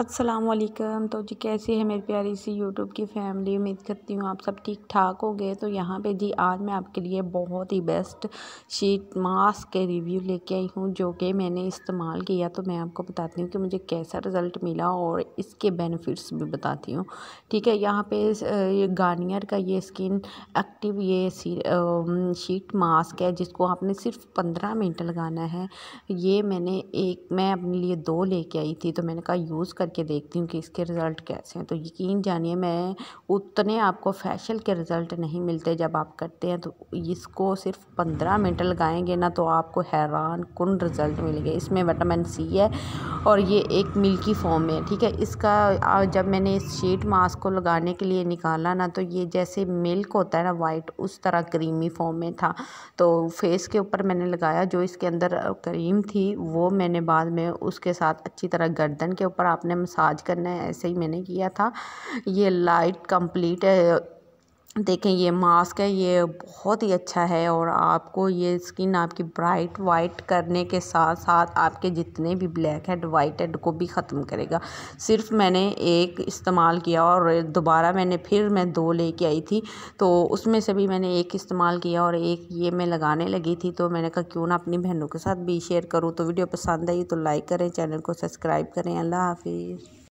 असलकम तो जी कैसे है मेरी प्यारी सी यूट्यूब की फैमिली उम्मीद करती हूँ आप सब ठीक ठाक हो गए तो यहाँ पे जी आज मैं आपके लिए बहुत ही बेस्ट शीट मास्क के रिव्यू लेके आई हूँ जो कि मैंने इस्तेमाल किया तो मैं आपको बताती हूँ कि मुझे कैसा रिज़ल्ट मिला और इसके बेनिफिट्स भी बताती हूँ ठीक है यहाँ पे गार्नियर का ये स्किन एक्टिव ये शीट मास्क है जिसको आपने सिर्फ पंद्रह मिनट लगाना है ये मैंने एक मैं अपने लिए दो लेके आई थी तो मैंने कहा यूज़ कर करके देखती हूँ कि इसके रिज़ल्ट कैसे हैं तो यकीन जानिए मैं उतने आपको फैशल के रिज़ल्ट नहीं मिलते जब आप करते हैं तो इसको सिर्फ पंद्रह मिनट लगाएंगे ना तो आपको हैरान कन रिज़ल्ट मिलेंगे इसमें विटामिन सी है और ये एक मिल्की फॉर्म में ठीक है इसका जब मैंने इस शीट मास्क को लगाने के लिए निकाला ना तो ये जैसे मिल्क होता है ना वाइट उस तरह क्रीमी फॉर्म में था तो फेस के ऊपर मैंने लगाया जो इसके अंदर क्रीम थी वो मैंने बाद में उसके साथ अच्छी तरह गर्दन के ऊपर आपने मैंने मसाज करना है ऐसे ही मैंने किया था ये लाइट कंप्लीट देखें ये मास्क है ये बहुत ही अच्छा है और आपको ये स्किन आपकी ब्राइट वाइट करने के साथ साथ आपके जितने भी ब्लैक हेड वाइट हेड को भी ख़त्म करेगा सिर्फ मैंने एक इस्तेमाल किया और दोबारा मैंने फिर मैं दो लेके आई थी तो उसमें से भी मैंने एक इस्तेमाल किया और एक ये मैं लगाने लगी थी तो मैंने कहा क्यों ना अपनी बहनों के साथ भी शेयर करूँ तो वीडियो पसंद आई तो लाइक करें चैनल को सब्सक्राइब करें अल्लाह हाफिज़